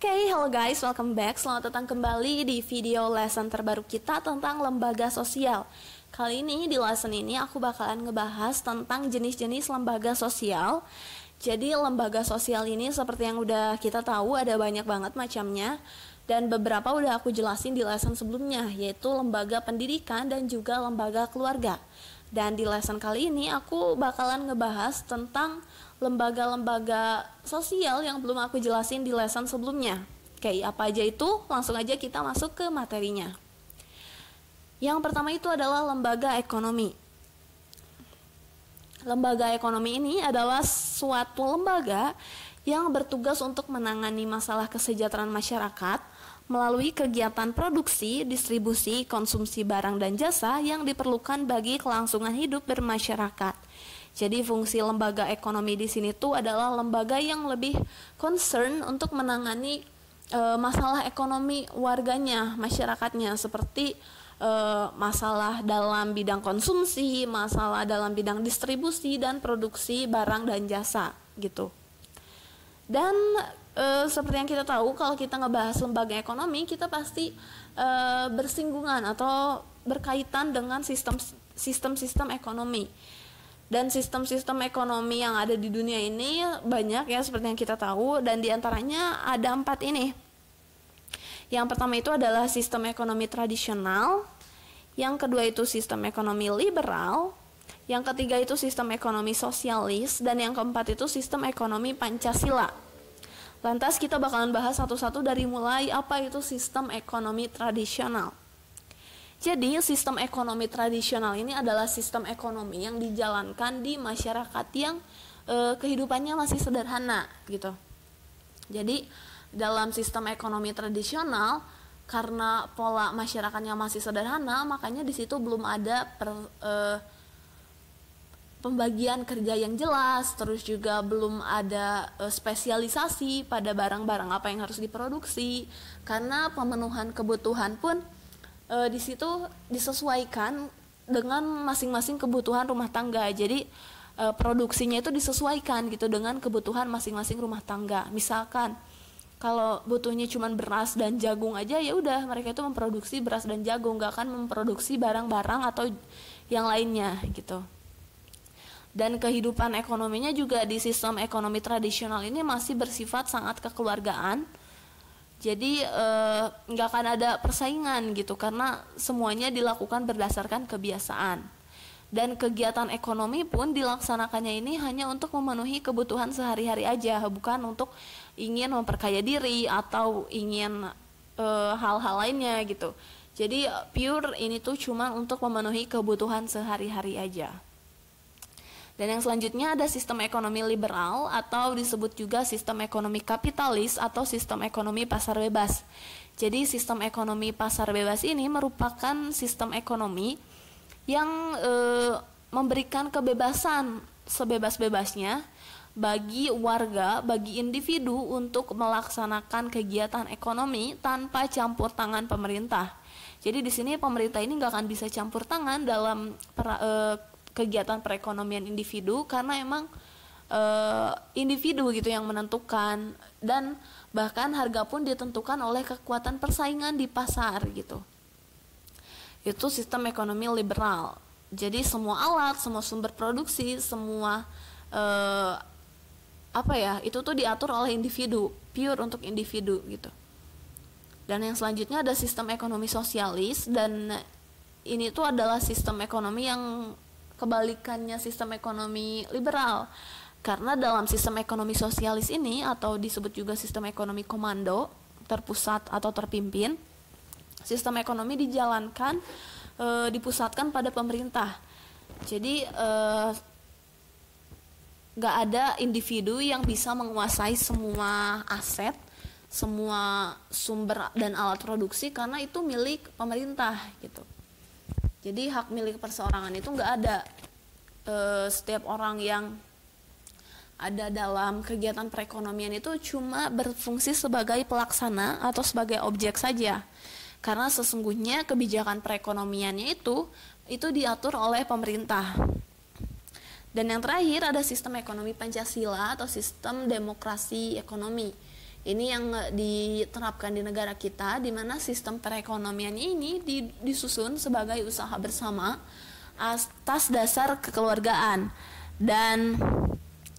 okay, hello guys, welcome back. Selamat datang kembali di video lesson terbaru kita tentang lembaga sosial. Kali ini di lesson ini aku bakalan ngebahas tentang jenis-jenis lembaga sosial. Jadi lembaga sosial ini seperti yang udah kita tahu ada banyak banget macamnya dan beberapa udah aku jelasin di lesson sebelumnya yaitu lembaga pendidikan dan juga lembaga keluarga. Dan di lesson kali ini aku bakalan ngebahas tentang lembaga-lembaga sosial yang belum aku jelasin di lesson sebelumnya. Oke, apa aja itu, langsung aja kita masuk ke materinya. Yang pertama itu adalah lembaga ekonomi. Lembaga ekonomi ini adalah suatu lembaga yang bertugas untuk menangani masalah kesejahteraan masyarakat melalui kegiatan produksi, distribusi, konsumsi barang dan jasa yang diperlukan bagi kelangsungan hidup bermasyarakat. Jadi fungsi lembaga ekonomi di sini tuh adalah lembaga yang lebih concern untuk menangani e, masalah ekonomi warganya, masyarakatnya seperti e, masalah dalam bidang konsumsi, masalah dalam bidang distribusi dan produksi barang dan jasa gitu. Dan uh, seperti yang kita tahu kalau kita ngebahas lembaga ekonomi kita pasti uh, bersinggungan atau berkaitan dengan sistem sistem sistem ekonomi dan sistem-sistem ekonomi yang ada di dunia ini banyak ya seperti yang kita tahu dan diantaranya ada empat ini yang pertama itu adalah sistem ekonomi tradisional yang kedua itu sistem ekonomi liberal yang ketiga itu sistem ekonomi sosialis dan yang keempat itu sistem ekonomi Pancasila Lantas kita bakalan bahas satu-satu dari mulai apa itu sistem ekonomi tradisional. Jadi, sistem ekonomi tradisional ini adalah sistem ekonomi yang dijalankan di masyarakat yang e, kehidupannya masih sederhana gitu. Jadi, dalam sistem ekonomi tradisional karena pola masyarakatnya masih sederhana, makanya di situ belum ada per, e, pembagian kerja yang jelas, terus juga belum ada uh, spesialisasi pada barang-barang apa yang harus diproduksi, karena pemenuhan kebutuhan pun uh, di situ disesuaikan dengan masing-masing kebutuhan rumah tangga. Jadi uh, produksinya itu disesuaikan gitu dengan kebutuhan masing-masing rumah tangga. Misalkan kalau butuhnya cuma beras dan jagung aja ya udah mereka itu memproduksi beras dan jagung gak akan memproduksi barang-barang atau yang lainnya gitu dan kehidupan ekonominya juga di sistem ekonomi tradisional ini masih bersifat sangat kekeluargaan. Jadi eh, nggak e, akan ada persaingan gitu karena semuanya dilakukan berdasarkan kebiasaan. Dan kegiatan ekonomi pun dilaksanakannya ini hanya untuk memenuhi kebutuhan sehari-hari aja, bukan untuk ingin memperkaya diri atau ingin eh, hal-hal lainnya gitu. Jadi pure ini tuh cuma untuk memenuhi kebutuhan sehari-hari aja. Dan yang selanjutnya ada sistem ekonomi liberal atau disebut juga sistem ekonomi kapitalis atau sistem ekonomi pasar bebas. Jadi sistem ekonomi pasar bebas ini merupakan sistem ekonomi yang e, memberikan kebebasan sebebas-bebasnya bagi warga, bagi individu untuk melaksanakan kegiatan ekonomi tanpa campur tangan pemerintah. Jadi di sini pemerintah ini nggak akan bisa campur tangan dalam pra, e, kegiatan perekonomian individu karena emang e, individu gitu yang menentukan dan bahkan harga pun ditentukan oleh kekuatan persaingan di pasar gitu. Itu sistem ekonomi liberal. Jadi semua alat, semua sumber produksi, semua e, apa ya itu tuh diatur oleh individu pure untuk individu gitu dan yang selanjutnya ada sistem ekonomi sosialis dan ini tuh adalah sistem ekonomi yang kebalikannya sistem ekonomi liberal. Karena dalam sistem ekonomi sosialis ini atau disebut juga sistem ekonomi komando, terpusat atau terpimpin, sistem ekonomi dijalankan e, dipusatkan pada pemerintah. Jadi e, eh, gak ada individu yang bisa menguasai semua aset, semua sumber dan alat produksi karena itu milik pemerintah gitu jadi hak milik perseorangan itu nggak ada e, setiap orang yang ada dalam kegiatan perekonomian itu cuma berfungsi sebagai pelaksana atau sebagai objek saja karena sesungguhnya kebijakan perekonomiannya itu itu diatur oleh pemerintah dan yang terakhir ada sistem ekonomi Pancasila atau sistem demokrasi ekonomi ini yang eh, diterapkan di negara kita, di mana sistem perekonomian ini disusun sebagai usaha bersama atas dasar kekeluargaan dan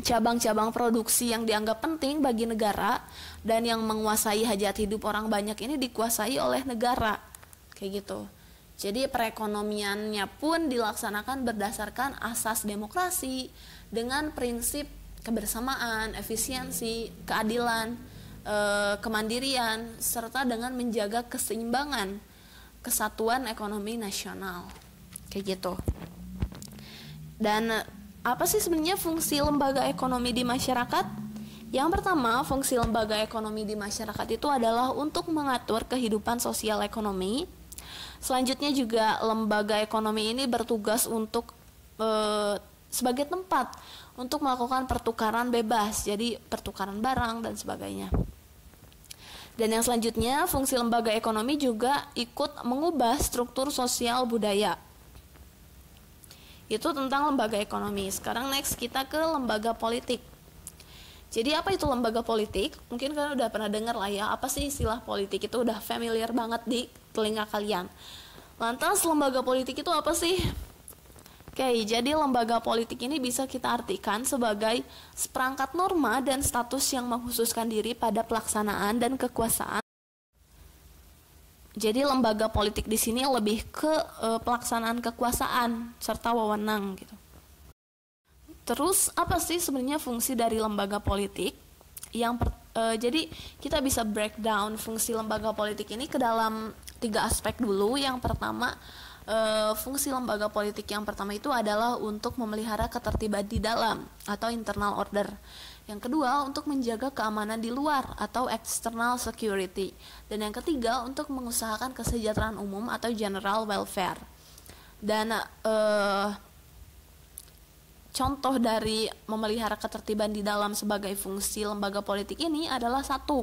cabang-cabang produksi yang dianggap penting bagi negara dan yang menguasai hajat hidup orang banyak ini dikuasai oleh negara. Kayak gitu. Jadi perekonomiannya pun dilaksanakan berdasarkan asas demokrasi dengan prinsip kebersamaan, efisiensi, keadilan e, kemandirian serta dengan menjaga keseimbangan kesatuan ekonomi nasional kayak gitu dan eh, apa sih sebenarnya fungsi lembaga ekonomi di masyarakat yang pertama, fungsi lembaga ekonomi di masyarakat itu adalah untuk mengatur kehidupan sosial ekonomi. Selanjutnya juga lembaga ekonomi ini bertugas untuk e, sebagai tempat untuk melakukan pertukaran bebas, jadi pertukaran barang dan sebagainya. Dan yang selanjutnya, fungsi lembaga ekonomi juga ikut mengubah struktur sosial budaya. Itu tentang lembaga ekonomi. Sekarang next kita ke lembaga politik. Jadi apa itu lembaga politik? Mungkin kalian udah pernah dengar lah ya, apa sih istilah politik itu udah familiar banget di telinga kalian. Lantas lembaga politik itu apa sih? Oke, jadi lembaga politik ini bisa kita artikan sebagai seperangkat norma dan status yang menghususkan diri pada pelaksanaan dan kekuasaan. Jadi lembaga politik di sini lebih ke e, pelaksanaan kekuasaan serta wewenang gitu. Terus apa sih sebenarnya fungsi dari lembaga politik? Yang per, e, jadi kita bisa breakdown fungsi lembaga politik ini ke dalam tiga aspek dulu. Yang pertama Eh, fungsi lembaga politik yang pertama itu adalah untuk memelihara ketertiban di dalam atau internal order. Yang kedua, untuk menjaga keamanan di luar atau external security. Dan yang ketiga, untuk mengusahakan kesejahteraan umum atau general welfare. Dan uh, contoh dari memelihara ketertiban di dalam sebagai fungsi lembaga politik ini adalah satu,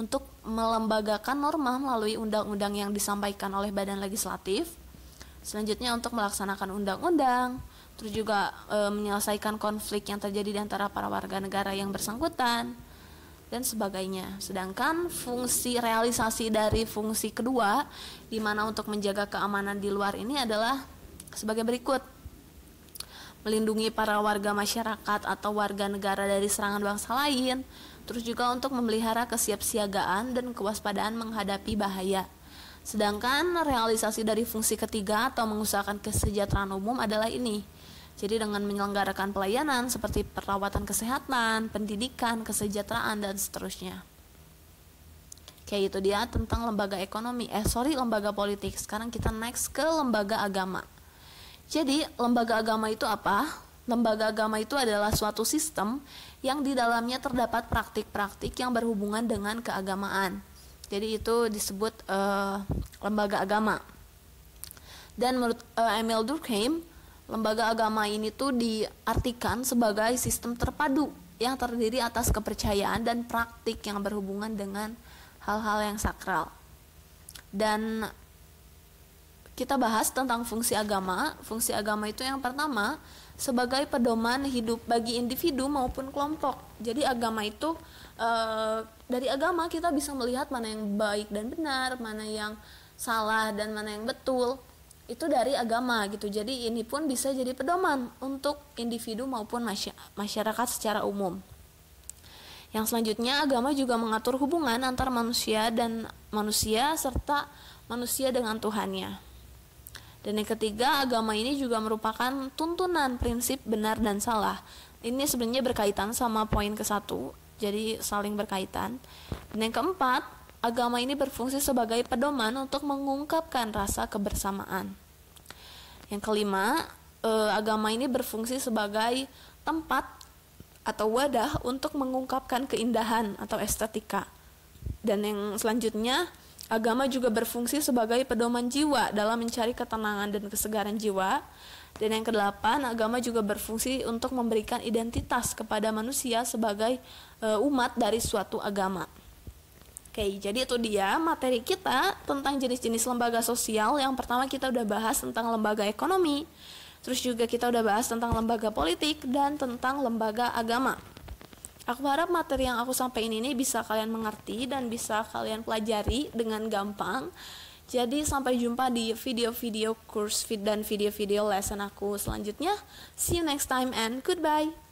untuk melembagakan norma melalui undang-undang yang disampaikan oleh badan legislatif. Selanjutnya untuk melaksanakan undang-undang, terus juga e, menyelesaikan konflik yang terjadi di antara para warga negara yang bersangkutan dan sebagainya. Sedangkan fungsi realisasi dari fungsi kedua di mana untuk menjaga keamanan di luar ini adalah sebagai berikut. Melindungi para warga masyarakat atau warga negara dari serangan bangsa lain, terus juga untuk memelihara kesiapsiagaan dan kewaspadaan menghadapi bahaya. Sedangkan realisasi dari fungsi ketiga atau mengusahakan kesejahteraan umum adalah ini. Jadi dengan menyelenggarakan pelayanan seperti perawatan kesehatan, pendidikan, kesejahteraan dan seterusnya. Kayak itu dia tentang lembaga ekonomi. Eh sorry lembaga politik. Sekarang kita next ke lembaga agama. Jadi lembaga agama itu apa? Lembaga agama itu adalah suatu sistem yang di dalamnya terdapat praktik-praktik yang berhubungan dengan keagamaan jadi itu disebut uh, lembaga agama. Dan menurut uh, Emil Durkheim, lembaga agama ini tuh diartikan sebagai sistem terpadu yang terdiri atas kepercayaan dan praktik yang berhubungan dengan hal-hal yang sakral. Dan kita bahas tentang fungsi agama. Fungsi agama itu yang pertama sebagai pedoman hidup bagi individu maupun kelompok. Jadi agama itu Eh, dari agama kita bisa melihat mana yang baik dan benar, mana yang salah dan mana yang betul. Itu dari agama gitu. Jadi ini pun bisa jadi pedoman untuk individu maupun masyarakat secara umum. Yang selanjutnya agama juga mengatur hubungan antar manusia dan manusia serta manusia dengan Tuhannya. Dan yang ketiga, agama ini juga merupakan tuntunan prinsip benar dan salah. Ini sebenarnya berkaitan sama poin ke satu jadi saling berkaitan. Dan yang keempat, agama ini berfungsi sebagai pedoman untuk mengungkapkan rasa kebersamaan. Yang kelima, eh, agama ini berfungsi sebagai tempat atau wadah untuk mengungkapkan keindahan atau estetika. Dan yang selanjutnya, Agama juga berfungsi sebagai pedoman jiwa dalam mencari ketenangan dan kesegaran jiwa. Dan yang kedelapan, agama juga berfungsi untuk memberikan identitas kepada manusia sebagai e, umat dari suatu agama. Oke, jadi itu dia materi kita tentang jenis-jenis lembaga sosial. Yang pertama kita udah bahas tentang lembaga ekonomi, terus juga kita udah bahas tentang lembaga politik dan tentang lembaga agama. Aku harap materi yang aku sampaikan ini bisa kalian mengerti dan bisa kalian pelajari dengan gampang. Jadi sampai jumpa di video-video course dan video-video lesson aku selanjutnya. See you next time and goodbye.